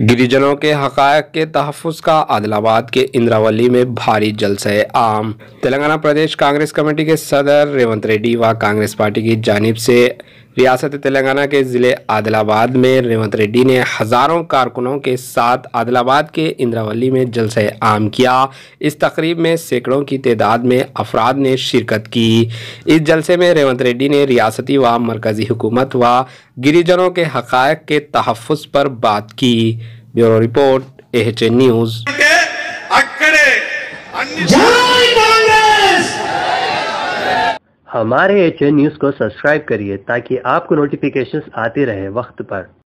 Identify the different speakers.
Speaker 1: गिरिजनों के हक़ के तहफ़ का आदिलाबाद के इंद्रावली में भारी जलसे आम तेलंगाना प्रदेश कांग्रेस कमेटी के सदर रेवंत रेड्डी व कांग्रेस पार्टी की जानब से रियासत तेलंगाना के ज़िले आदिलाबाद में रेवंत रेड्डी ने हज़ारों कारकुनों के साथ आदिलाबाद के इंद्रावली में जलसे आम किया इस तकरीब में सैकड़ों की तादाद में अफराद ने शिरकत की इस जलसे में रेवंत रेड्डी ने रियासती व मरकज़ी हुकूमत व गिरिजनों के हक़ के तहफ़ पर बात की ब्यूरो रिपोर्ट एच न्यूज़
Speaker 2: हमारे एच न्यूज़ को सब्सक्राइब करिए ताकि आपको नोटिफिकेशंस आते रहे वक्त पर